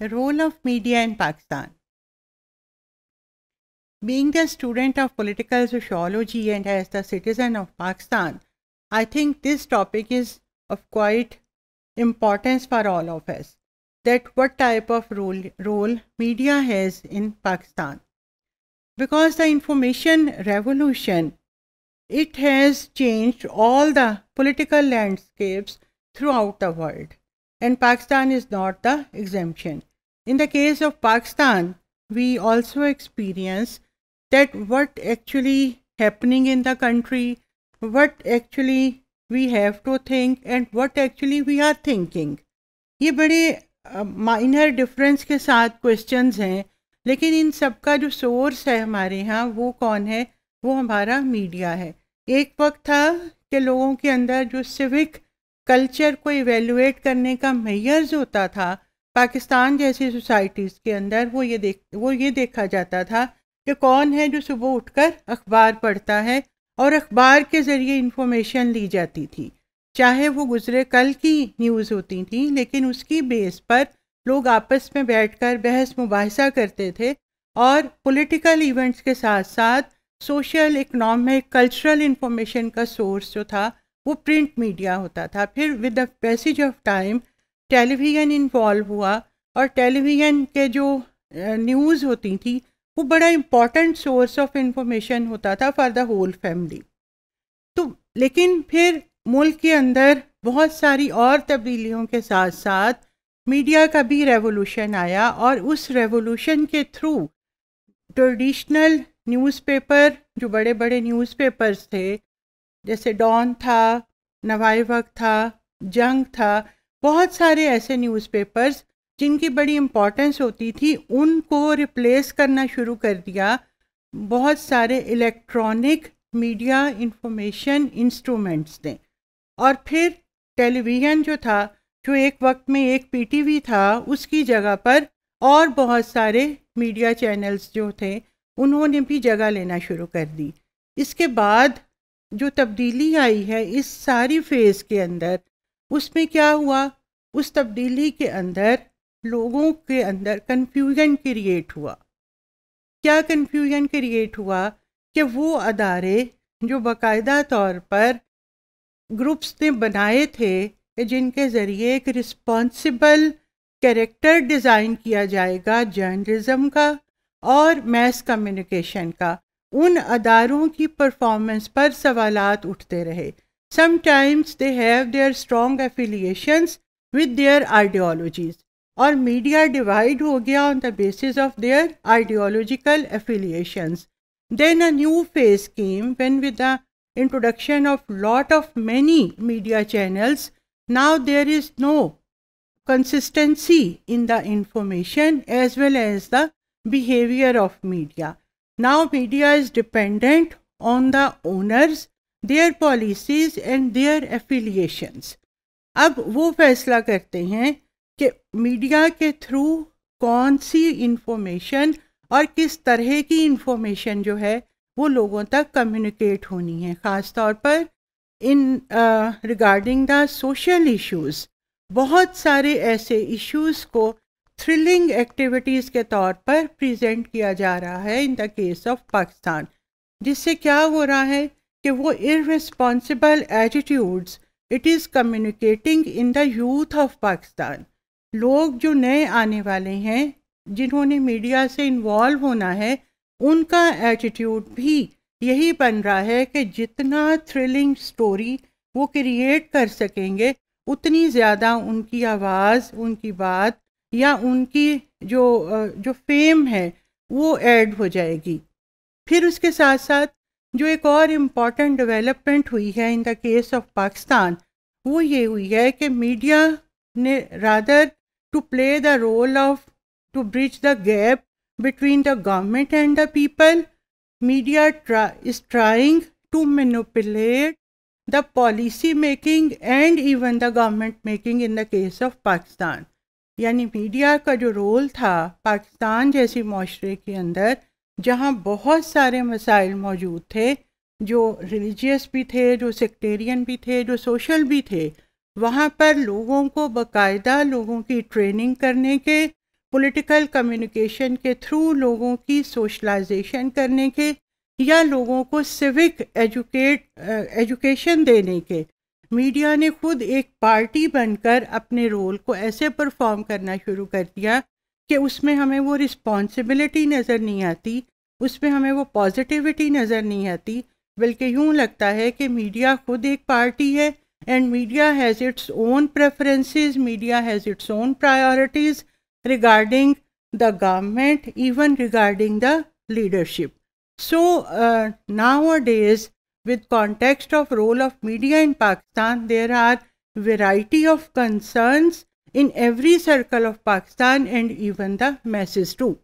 The role of media in Pakistan. Being the student of political sociology and as the citizen of Pakistan, I think this topic is of quite importance for all of us that what type of role, role media has in Pakistan. Because the information revolution, it has changed all the political landscapes throughout the world and Pakistan is not the exemption. In the case of Pakistan, we also experience that what actually happening in the country, what actually we have to think and what actually we are thinking. ये बड़े minor uh, difference के साथ questions हैं लेकिन इन सब का जो source है हमारे यहाँ वो कौन है वो हमारा मीडिया है एक वक्त था कि लोगों के अंदर जो सिविक कल्चर को इवेलुएट करने का मैयर्स होता था पाकिस्तान जैसी सोसाइटीज़ के अंदर वो ये देख वो ये देखा जाता था कि कौन है जो सुबह उठकर अखबार पढ़ता है और अखबार के ज़रिए इन्फॉर्मेशन ली जाती थी चाहे वो गुजरे कल की न्यूज़ होती थी लेकिन उसकी बेस पर लोग आपस में बैठकर बहस मुबासा करते थे और पॉलिटिकल इवेंट्स के साथ साथ सोशल इकोनॉमिक कल्चरल इंफॉर्मेशन का सोर्स जो था वो प्रिंट मीडिया होता था फिर with the passage of time television involve हुआ और टेलीविज़न के जो न्यूज़ होती थी वो बड़ा इम्पॉर्टेंट सोर्स ऑफ इंफॉर्मेशन होता था फॉर द होल फैमिली तो लेकिन फिर मुल्क के अंदर बहुत सारी और तब्दीलियों के साथ साथ मीडिया का भी रेवोल्यूशन आया और उस रेवोल्यूशन के थ्रू ट्रेडिशनल न्यूज़पेपर जो बड़े बड़े न्यूज़पेपर्स थे जैसे डॉन था नवाई वक्त था जंग था बहुत सारे ऐसे न्यूज़पेपर्स जिनकी बड़ी इम्पोर्टेंस होती थी उनको रिप्लेस करना शुरू कर दिया बहुत सारे इलेक्ट्रॉनिक मीडिया इंफॉर्मेशन इंस्ट्रूमेंट्स ने और फिर टेलीविज़न जो था जो एक वक्त में एक पीटीवी था उसकी जगह पर और बहुत सारे मीडिया चैनल्स जो थे उन्होंने भी जगह लेना शुरू कर दी इसके बाद जो तब्दीली आई है इस सारी फेज़ के अंदर उसमें क्या हुआ उस तब्दीली के अंदर लोगों के अंदर कन्फ्यूजन क्रिएट हुआ क्या कन्फ्यूजन क्रिएट हुआ कि वो अदारे जो बाकायदा तौर पर ग्रुप्स ने बनाए थे जिनके ज़रिए एक रिस्पॉन्सिबल कैरेक्टर डिज़ाइन किया जाएगा जर्नलिज़म का और मैस कम्युनिकेशन का उन अदारों की परफॉर्मेंस पर सवालात उठते रहे Sometimes they have their strong affiliations with their ideologies or media divide ho gaya on the basis of their ideological affiliations. Then a new phase came when with the introduction of lot of many media channels, now there is no consistency in the information as well as the behavior of media. Now media is dependent on the owners their policies and their affiliations अब वो फैसला करते हैं कि media के through कौन सी information और किस तरह की इंफॉर्मेशन जो है वो लोगों तक कम्युनिकेट होनी है ख़ास तौर पर in regarding the social issues बहुत सारे ऐसे इश्यूज को थ्रिलिंग एक्टिविटीज़ के तौर पर प्रेजेंट किया जा रहा है in the case of Pakistan जिससे क्या हो रहा है कि वो irresponsible attitudes it is communicating in the youth of Pakistan लोग जो नए आने वाले हैं जिन्होंने मीडिया से इन्वॉल्व होना है उनका एटीट्यूड भी यही बन रहा है कि जितना थ्रिलिंग स्टोरी वो क्रिएट कर सकेंगे उतनी ज़्यादा उनकी आवाज़ उनकी बात या उनकी जो जो फेम है वो ऐड हो जाएगी फिर उसके साथ साथ जो एक और इम्पॉर्टेंट डेवलपमेंट हुई है in the case of Pakistan वो ये हुई है कि मीडिया ने rather to play the role of to bridge the gap between the government and the people media is trying to manipulate the policy making and even the government making in the case of Pakistan यानी media का जो role था पाकिस्तान जैसी माशरे के अंदर जहाँ बहुत सारे मसाइल मौजूद थे जो रिलीजियस भी थे जो सेक्टेरियन भी थे जो सोशल भी थे वहाँ पर लोगों को बकायदा लोगों की ट्रेनिंग करने के पॉलिटिकल कम्युनिकेशन के थ्रू लोगों की सोशलाइजेशन करने के या लोगों को सिविक एजुकेट एजुकेशन देने के मीडिया ने खुद एक पार्टी बनकर अपने रोल को ऐसे परफॉर्म करना शुरू कर दिया कि उसमें हमें वो रिस्पॉन्सिबिलिटी नज़र नहीं आती उसमें हमें वो पॉजिटिविटी नज़र नहीं आती बल्कि यूँ लगता है कि मीडिया ख़ुद एक पार्टी है and media has its own preferences media has its own priorities regarding the government even regarding the leadership so nowadays with context of role of media in Pakistan there are variety of concerns in every circle of Pakistan and even the masses too.